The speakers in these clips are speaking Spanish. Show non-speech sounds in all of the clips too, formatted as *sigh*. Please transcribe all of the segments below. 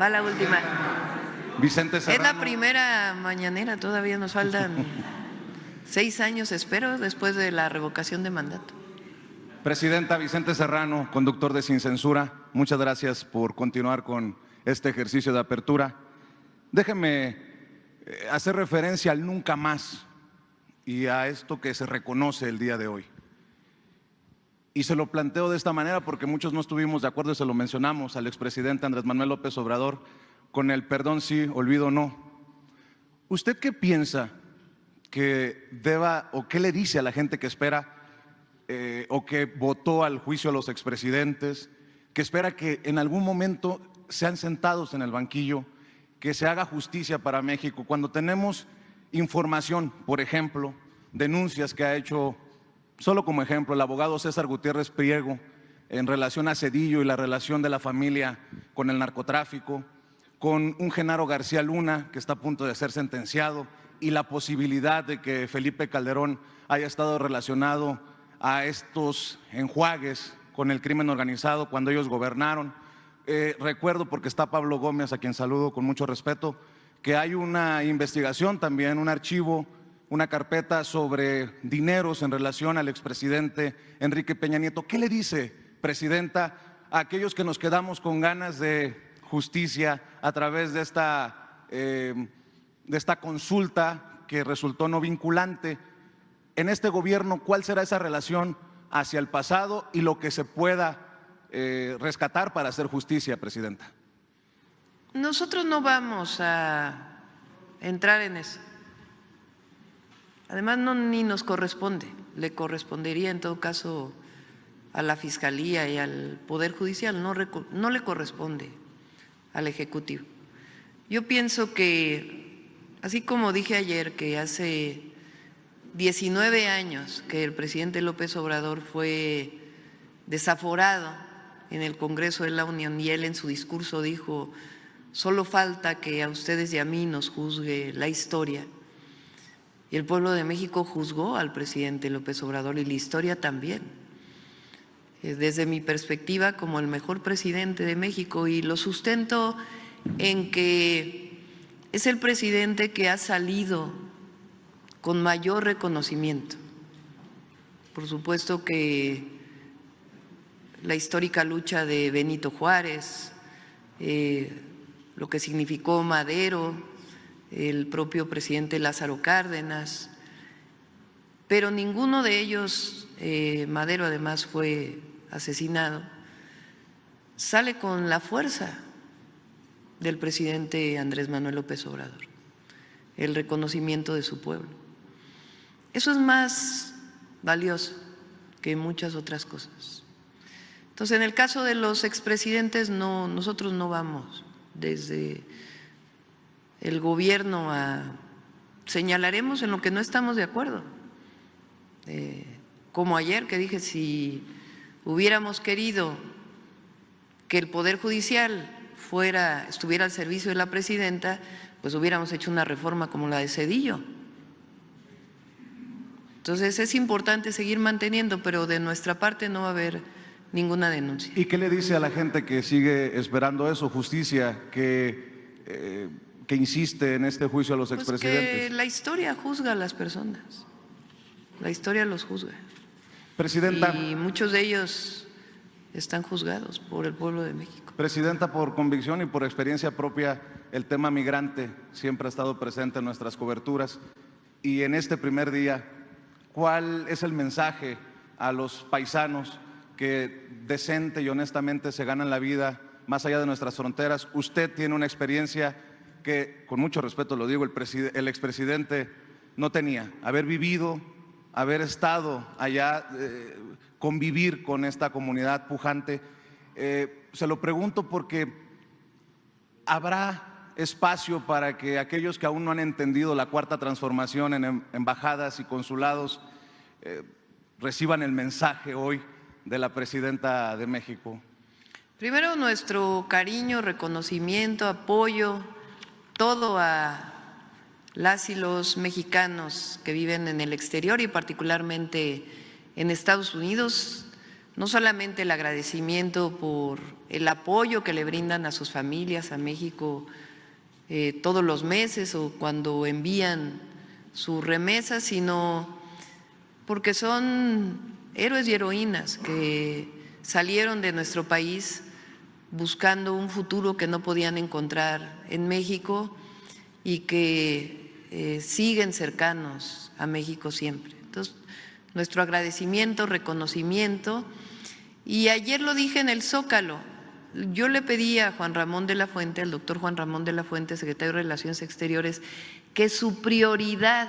Va la última. Vicente Serrano. Es la primera mañanera, todavía nos faltan *laughs* seis años, espero, después de la revocación de mandato. Presidenta Vicente Serrano, conductor de Sin Censura, muchas gracias por continuar con este ejercicio de apertura. Déjeme eh, hacer referencia al nunca más y a esto que se reconoce el día de hoy. Y se lo planteo de esta manera porque muchos no estuvimos de acuerdo y se lo mencionamos al expresidente Andrés Manuel López Obrador con el perdón sí, olvido no. ¿Usted qué piensa que deba o qué le dice a la gente que espera eh, o que votó al juicio a los expresidentes, que espera que en algún momento sean sentados en el banquillo, que se haga justicia para México? Cuando tenemos información, por ejemplo, denuncias que ha hecho Solo como ejemplo, el abogado César Gutiérrez Priego, en relación a Cedillo y la relación de la familia con el narcotráfico, con un Genaro García Luna, que está a punto de ser sentenciado, y la posibilidad de que Felipe Calderón haya estado relacionado a estos enjuagues con el crimen organizado cuando ellos gobernaron. Eh, recuerdo, porque está Pablo Gómez, a quien saludo con mucho respeto, que hay una investigación también, un archivo una carpeta sobre dineros en relación al expresidente Enrique Peña Nieto. ¿Qué le dice, presidenta, a aquellos que nos quedamos con ganas de justicia a través de esta, eh, de esta consulta que resultó no vinculante? En este gobierno, ¿cuál será esa relación hacia el pasado y lo que se pueda eh, rescatar para hacer justicia, presidenta? Nosotros no vamos a entrar en eso. Además, no ni nos corresponde, le correspondería en todo caso a la Fiscalía y al Poder Judicial, no, no le corresponde al Ejecutivo. Yo pienso que, así como dije ayer que hace 19 años que el presidente López Obrador fue desaforado en el Congreso de la Unión y él en su discurso dijo, solo falta que a ustedes y a mí nos juzgue la historia. Y el pueblo de México juzgó al presidente López Obrador y la historia también. Eh, desde mi perspectiva, como el mejor presidente de México, y lo sustento en que es el presidente que ha salido con mayor reconocimiento. Por supuesto que la histórica lucha de Benito Juárez, eh, lo que significó Madero, el propio presidente Lázaro Cárdenas, pero ninguno de ellos, eh, Madero además fue asesinado, sale con la fuerza del presidente Andrés Manuel López Obrador, el reconocimiento de su pueblo. Eso es más valioso que muchas otras cosas. Entonces, en el caso de los expresidentes, no, nosotros no vamos desde el gobierno señalaremos en lo que no estamos de acuerdo. Eh, como ayer que dije, si hubiéramos querido que el Poder Judicial fuera, estuviera al servicio de la presidenta, pues hubiéramos hecho una reforma como la de Cedillo. Entonces es importante seguir manteniendo, pero de nuestra parte no va a haber ninguna denuncia. ¿Y qué le dice a la gente que sigue esperando eso, justicia, que eh, que insiste en este juicio a los pues expresidentes? la historia juzga a las personas. La historia los juzga. Presidenta. Y muchos de ellos están juzgados por el pueblo de México. Presidenta, por convicción y por experiencia propia, el tema migrante siempre ha estado presente en nuestras coberturas. Y en este primer día, ¿cuál es el mensaje a los paisanos que decente y honestamente se ganan la vida más allá de nuestras fronteras? Usted tiene una experiencia que, con mucho respeto lo digo, el, el expresidente no tenía. Haber vivido, haber estado allá, eh, convivir con esta comunidad pujante. Eh, se lo pregunto porque habrá espacio para que aquellos que aún no han entendido la cuarta transformación en em-, embajadas y consulados eh, reciban el mensaje hoy de la presidenta de México. Primero, nuestro cariño, reconocimiento, apoyo todo a las y los mexicanos que viven en el exterior y particularmente en Estados Unidos, no solamente el agradecimiento por el apoyo que le brindan a sus familias, a México, eh, todos los meses o cuando envían su remesa, sino porque son héroes y heroínas que salieron de nuestro país buscando un futuro que no podían encontrar en México y que eh, siguen cercanos a México siempre. Entonces, nuestro agradecimiento, reconocimiento. Y ayer lo dije en el Zócalo, yo le pedí a Juan Ramón de la Fuente, al doctor Juan Ramón de la Fuente, secretario de Relaciones Exteriores, que su prioridad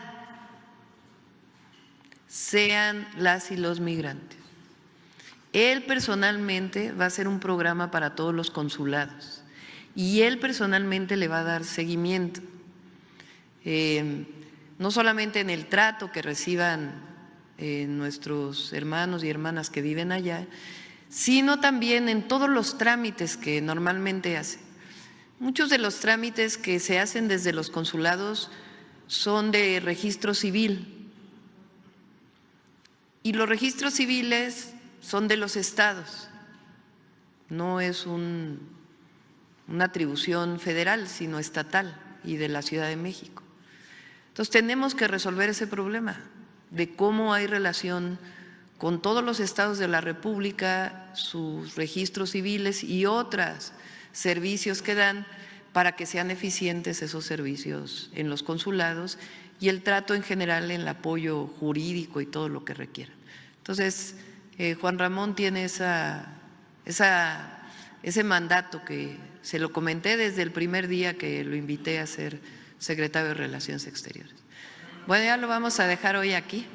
sean las y los migrantes. Él personalmente va a hacer un programa para todos los consulados y él personalmente le va a dar seguimiento, eh, no solamente en el trato que reciban eh, nuestros hermanos y hermanas que viven allá, sino también en todos los trámites que normalmente hace. Muchos de los trámites que se hacen desde los consulados son de registro civil. Y los registros civiles son de los estados, no es una atribución federal, sino estatal y de la Ciudad de México. Entonces tenemos que resolver ese problema de cómo hay relación con todos los estados de la República, sus registros civiles y otros servicios que dan para que sean eficientes esos servicios en los consulados y el trato en general en el apoyo jurídico y todo lo que requieran. Entonces, eh, Juan Ramón tiene esa, esa, ese mandato que se lo comenté desde el primer día que lo invité a ser secretario de Relaciones Exteriores. Bueno, ya lo vamos a dejar hoy aquí.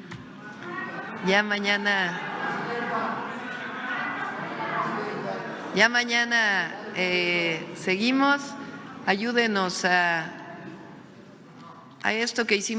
Ya mañana. Ya mañana eh, seguimos. Ayúdenos a, a esto que hicimos.